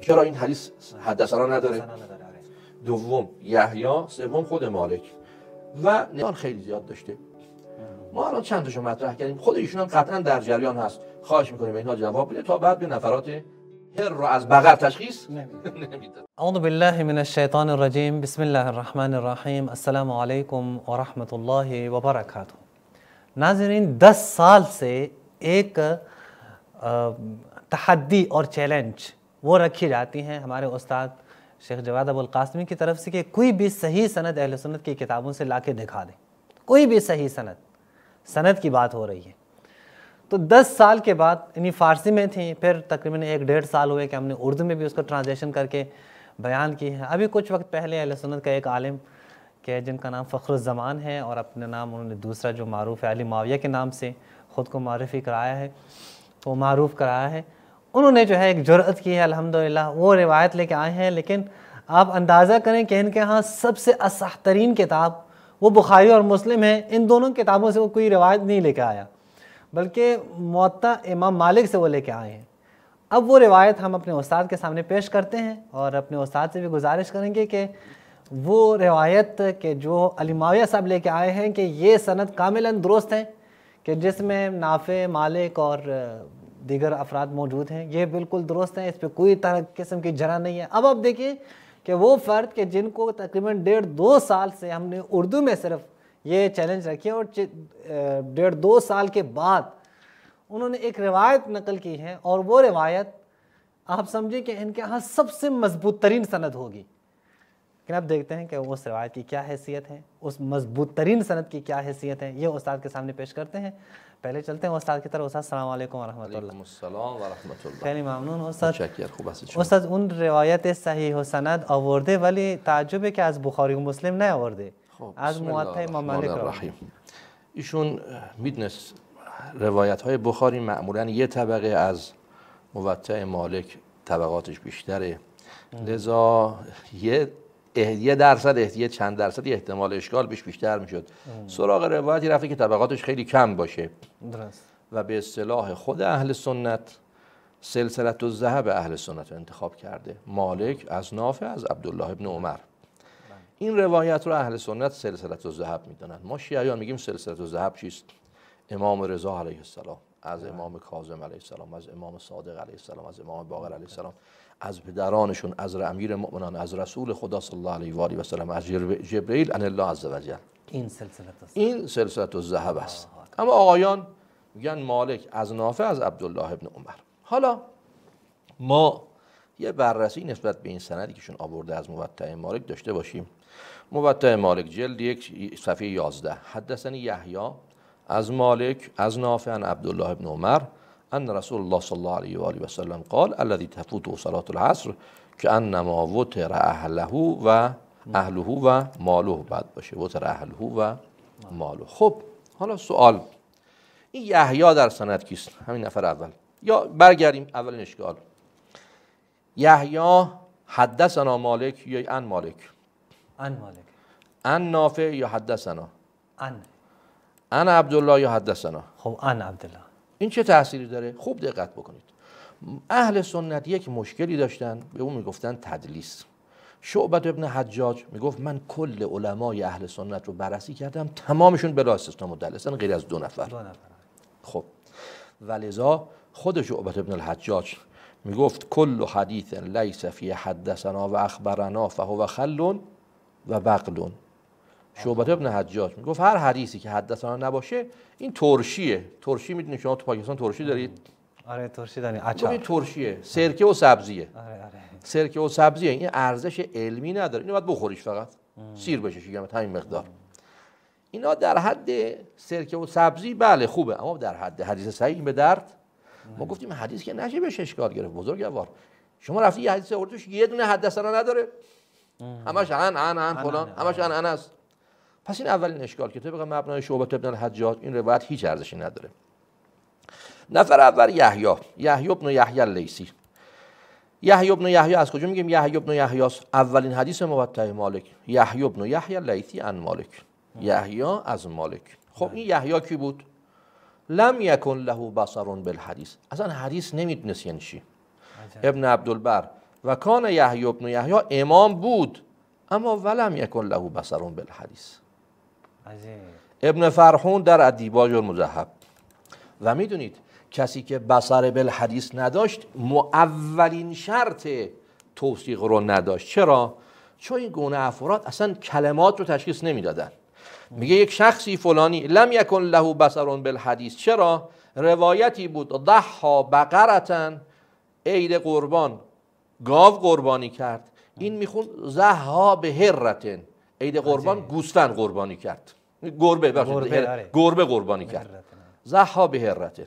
چرا این حدیث حدثنا نداره آره. دوم یحیا، سوم خود مالک و نیان خیلی زیاد داشته ما الان چند تاشو مطرح کردیم خود ایشون هم قطعا در جریان هست خواهش میکنیم اینها جواب بده تا بعد به نفرات هر رو از بغل تشخیص نمیده اعوذ بالله من الشیطان الرجیم بسم الله الرحمن الرحیم السلام علیکم و رحمت الله و برکاته ناظرین 10 سال سے ایک تحدی اور چیلنج وہ رکھی جاتی ہیں ہمارے استاد شیخ جواد ابو القاسمی کی طرف سے کہ کوئی بھی صحیح سند اہل سنت کی کتابوں سے لا کے دکھا دیں کوئی بھی صحیح سند سند کی بات ہو رہی ہے تو دس سال کے بعد یعنی فارسی میں تھیں پھر تقریباً ایک ڈیڑھ سال ہوئے کہ ہم نے اردو میں بھی اس کو ٹرانزیشن کر کے بیان کی ہے ابھی کچھ وقت پہلے اہل سنت کا ایک عالم کہ جن کا نام فخر الزمان ہے اور اپنے نام انہوں نے دوسرا جو معروف ہے علی معاویہ کے نام سے خود کو معروفی کرایا ہے وہ معروف کرایا ہے انہوں نے جو ہے ایک جرعت کی ہے الحمدللہ وہ روایت لے کے آئے ہیں لیکن آپ اندازہ کریں کہ ان کے ہاں سب سے اسحت ترین کتاب وہ بخاری اور مسلم ہیں ان دونوں کتابوں سے وہ کوئی روایت نہیں لے کے آیا بلکہ معطا امام مالک سے وہ لے کے آئے ہیں اب وہ روایت ہم اپنے استاد کے سامنے پیش کرتے ہیں اور اپنے استاد سے بھی گزارش کریں گے کہ وہ روایت کہ جو علی معاویہ صاحب لے کے آئے ہیں کہ یہ سند کاملاً درست ہیں کہ جس میں نافع مالک اور دیگر افراد موجود ہیں یہ بالکل درست ہیں اس پہ کوئی طرح قسم کی جرا نہیں ہے اب آپ دیکھیں کہ وہ فرد کہ جن کو تقریباً ڈیڑھ دو سال سے ہم نے اردو میں صرف یہ چیلنج رکھے اور ڈیڑھ دو سال کے بعد انہوں نے ایک روایت نقل کی ہے اور وہ روایت آپ سمجھیں کہ ان کے ہاں سب سے مضبوط ترین سند ہوگی لیکن آپ دیکھتے ہیں کہ اس روایت کی کیا حیثیت ہے اس مضبوط ترین سند کی کیا حیثیت ہے یہ استاد کے سامنے پیش کرتے ہیں پہلے چلتے ہیں استاد کی पहले استاد السلام علیکم ورحمۃ اللہ وعلیکم السلام ورحمۃ اللہ خیلی ممنون استاد خوب استاد اون روایت صحیح و سند آورده ولی تعجبه که از بخاری و مسلم نه نیاورده از موطع امام مالک ایشون میدنس روایت های بخاری معمولا یه طبقه از موطع مالک طبقاتش بیشتره لذا یه یه درصد احتیه چند درصد احتمال اشکال بهش بیشتر میشد سراغ روایتی رفته که طبقاتش خیلی کم باشه درست. و به اصطلاح خود اهل سنت سلسلت و اهل سنت رو انتخاب کرده مالک از نافع از عبدالله ابن عمر بله. این روایت رو اهل سنت سلسلت و ذهب میدانند ما شیعیان میگیم سلسلت و چیست امام رضا علیه السلام از امام کاظم علیه السلام از امام صادق علیه السلام از امام باقر علیه السلام از پدرانشون از امیر مؤمنان از رسول خدا صلی الله علیه و آله و سلم از جبرئیل ان الله جل این سلسله این سلسله الذهب است اما آقایان میگن مالک از نافع از عبدالله ابن عمر حالا ما یه بررسی نسبت به این سندی که شون آورده از موطع مالک داشته باشیم موطع مالک جلد یک صفحه 11 حدثنی یحیی از مالک از نافع عن عبدالله ابن عمر ان رسول الله صلی الله علیه و آله و سلم قال الذي تفوت صلاه العصر که انما وتر اهله و اهله و ماله بعد باشه وتر اهله و ماله خب حالا سوال این یحیی در سند کیست همین نفر اول یا برگردیم اول اشکال یحیی حدثنا مالک یا ان مالک ان مالک ان نافع یا حدثنا ان انا عبدالله یا حدثنا خب انا عبدالله این چه تأثیری داره خوب دقت بکنید اهل سنت یک مشکلی داشتن به اون میگفتن تدلیس شعبت ابن حجاج میگفت من کل علمای اهل سنت رو بررسی کردم تمامشون بلا استثنا مدلسن غیر از دو نفر نفر خب ولذا خود شعبت ابن الحجاج میگفت کل حدیث لیس فی حدثنا و اخبرنا فهو خلون و بقلون شعبت ابن حجاج میگفت هر حدیثی که حدثانه نباشه این ترشیه ترشی میدونید شما تو پاکستان ترشی دارید آره ترشی دارید اچار این ترشیه سرکه و سبزیه آره آره سرکه و سبزیه این ارزش علمی نداره اینو باید بخوریش فقط سیر بشه شیگم همین مقدار اینا در حد سرکه و سبزی بله خوبه اما در حد حدیث صحیح به درد ما گفتیم حدیث که نشه بهش اشکال گرفت بزرگوار شما رفتی یه حدیث توش یه دونه حدثانه نداره همش عن عن عن فلان همش پس این اولین اشکال که طبق مبنای شعبت ابن الحجاج این روایت هیچ ارزشی نداره نفر اول یحیی یحیی ابن یحیی لیسی یحیی ابن یحیی از کجا میگیم یحیی ابن یحیی اولین حدیث موطع مالک یحیی ابن یحیی لیسی ان مالک یحیی از مالک خب این یحیی کی بود لم یکن له بصر بالحدیث اصلا حدیث نمیدونست یعنی چی ابن عبدالبر و کان یحیی ابن یحیی امام بود اما ولم یکن له بصر بالحدیث ابن فرحون در ادیبای المذهب و میدونید کسی که بل بالحدیث نداشت اولین شرط توصیق رو نداشت چرا؟ چون این گونه افراد اصلا کلمات رو تشخیص نمیدادن میگه یک شخصی فلانی لم یکن له بل بالحدیث چرا؟ روایتی بود ضحا بقرتن عید قربان گاو قربانی کرد این میخون زها به هرتن عید قربان گوستن قربانی کرد گربه گربه قربانی کرد زها به هرته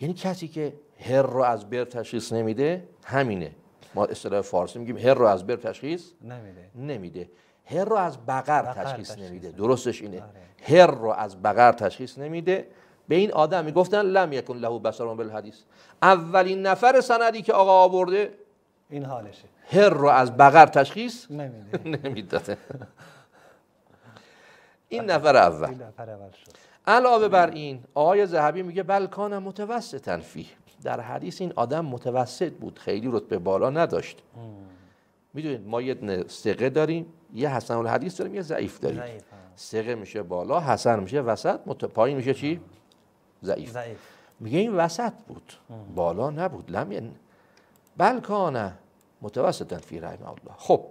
یعنی کسی که هر رو از بر تشخیص نمیده همینه ما اصطلاح فارسی میگیم هر رو از بر تشخیص نمیده نمیده هر رو از بقر تشخیص, نمیده درستش اینه هر رو از بقر تشخیص نمیده به این آدم میگفتن لم یکن له بصر بالحدیث اولین نفر سندی که آقا آورده این حالشه هر رو از بقر تشخیص نمیده نمیده این نفر اول علاوه بر این آقای ذهبی میگه بلکان متوسط فیه در حدیث این آدم متوسط بود خیلی رتبه بالا نداشت میدونید ما یه سقه داریم یه حسن الحدیث داریم یه ضعیف داریم سقه میشه بالا حسن میشه وسط مت... پایین میشه چی ضعیف میگه این وسط بود بالا نبود لم بلکانه متوسط فی رحمه الله خب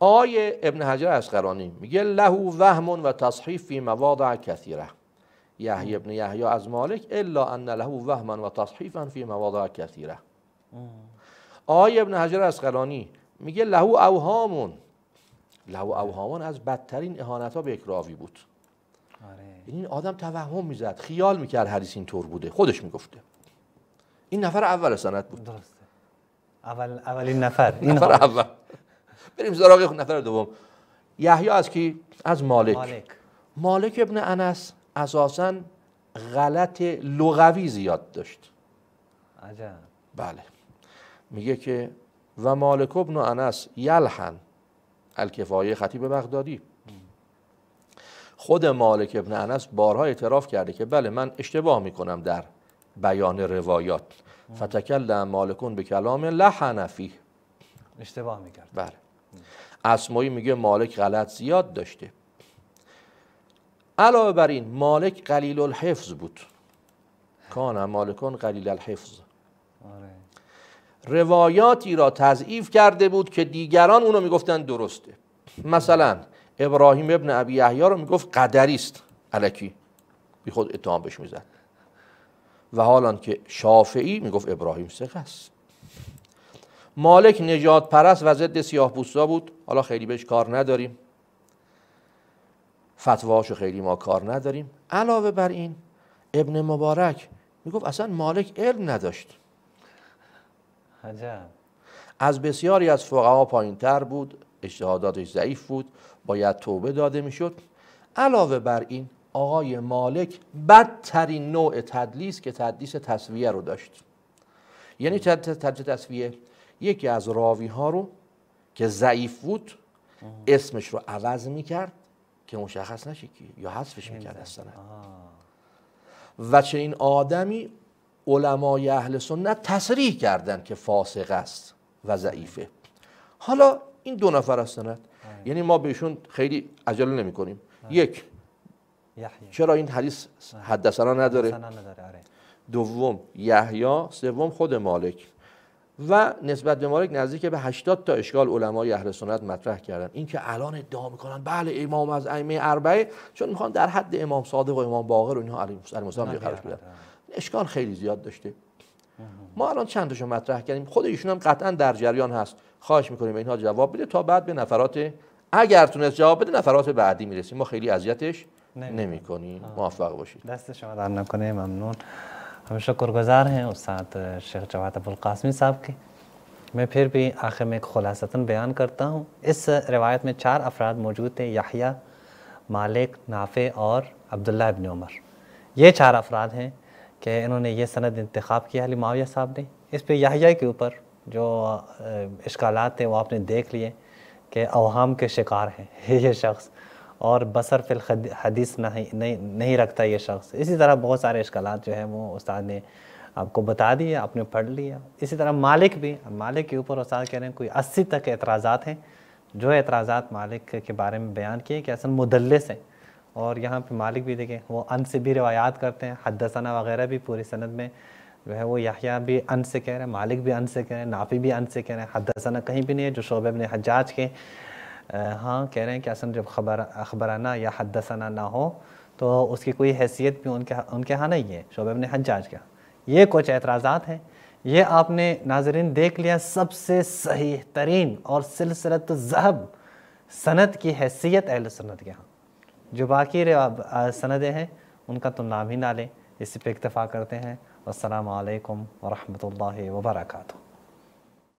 آی ابن حجر اسقرانی میگه له وهم و تصحیف فی مواضع کثیره یحیی ابن یحیی از مالک الا ان له وهما و تصحیفا فی مواضع کثیره آی ابن حجر اسقلانی میگه له اوهامون له اوهامون از بدترین اهانت ها به راوی بود آره. یعنی این آدم توهم میزد خیال میکرد حدیث اینطور بوده خودش میگفته این نفر اول سند بود درسته اول اولین نفر این نفر اول بریم سراغ نفر دوم یحیی از کی از مالک مالک, مالک ابن انس اساسا غلط لغوی زیاد داشت عجب بله میگه که و مالک ابن انس یلحن الکفایه خطیب بغدادی خود مالک ابن انس بارها اعتراف کرده که بله من اشتباه میکنم در بیان روایات در مالکون به کلام لحن اشتباه میکرد بله اسمایی میگه مالک غلط زیاد داشته علاوه بر این مالک قلیل الحفظ بود کان مالکون قلیل الحفظ آره. روایاتی را تضعیف کرده بود که دیگران اونو میگفتن درسته مثلا ابراهیم ابن ابی یحیی رو میگفت قدریست علکی بی خود اتهام بهش میزد و حالان که شافعی میگفت ابراهیم سخست مالک نجات پرست و ضد سیاه پوستا بود حالا خیلی بهش کار نداریم رو خیلی ما کار نداریم علاوه بر این ابن مبارک میگفت اصلا مالک علم نداشت از بسیاری از فقها پایین تر بود اجتهاداتش ضعیف بود باید توبه داده میشد علاوه بر این آقای مالک بدترین نوع تدلیس که تدلیس تصویه رو داشت یعنی تدلیس تصویه یکی از راوی ها رو که ضعیف بود اسمش رو عوض میکرد که مشخص نشه کی یا حذفش میکرد اصلا و این آدمی علمای اهل سنت تصریح کردن که فاسق است و ضعیفه حالا این دو نفر هستند یعنی ما بهشون خیلی عجله نمی یک چرا این حدیث حدثنا نداره, نداره. آره. دوم یحیی سوم خود مالک و نسبت به مالک نزدیک به 80 تا اشکال علمای اهل سنت مطرح کردن اینکه الان ادعا میکنن بله امام از ائمه اربعه چون میخوان در حد امام صادق و امام باقر و اینها علی مسلم قرارش بدن اشکال خیلی زیاد داشته ما الان چند تاشو مطرح کردیم خود ایشون هم قطعا در جریان هست خواهش میکنیم اینها جواب بده تا بعد به نفرات اگر تونست جواب بده نفرات بعدی میرسیم ما خیلی اذیتش نمیکنیم موفق باشید دست شما در نکنه ممنون ہم شکر گزار ہیں اس شیخ جواد ابوالقاسمی صاحب کے میں پھر بھی آخر میں ایک خلاصتاً بیان کرتا ہوں اس روایت میں چار افراد موجود تھے یحییٰ مالک نافع اور عبداللہ ابن عمر یہ چار افراد ہیں کہ انہوں نے یہ سند انتخاب کیا علی معاویہ صاحب نے اس پہ یحییٰ کے اوپر جو اشکالات تھے وہ آپ نے دیکھ لیے کہ اوہام کے شکار ہیں یہ شخص اور بصر فی الحدیث نہیں رکھتا یہ شخص اسی طرح بہت سارے اشکالات جو ہیں وہ استاد نے آپ کو بتا دیا آپ نے پڑھ لیا اسی طرح مالک بھی مالک کے اوپر استاد کہہ رہے ہیں کوئی اسی تک اعتراضات ہیں جو اعتراضات مالک کے بارے میں بیان کیے کہ اصل مدلس ہیں اور یہاں پہ مالک بھی دیکھیں وہ ان سے بھی روایات کرتے ہیں حد وغیرہ بھی پوری سند میں جو ہے وہ یحییٰ بھی ان سے کہہ رہے ہیں مالک بھی ان سے کہہ رہے ہیں نافی بھی ان سے کہہ رہے ہیں حد کہیں بھی نہیں ہے جو شعبہ ابن حجاج کے ہاں کہہ رہے ہیں کہ اصل جب خبر خبرانہ یا حدسانہ نہ ہو تو اس کی کوئی حیثیت بھی ان کے ہاں، ان کے ہاں نہیں ہے شعب ابن حجاج کا ہاں۔ یہ کچھ اعتراضات ہیں یہ آپ نے ناظرین دیکھ لیا سب سے صحیح ترین اور سلسلت ذہب سنت کی حیثیت اہل سنت کے ہاں جو باقی سندیں ہیں ان کا تو نام ہی نہ لیں اسی پہ اکتفا کرتے ہیں السلام علیکم ورحمۃ اللہ وبرکاتہ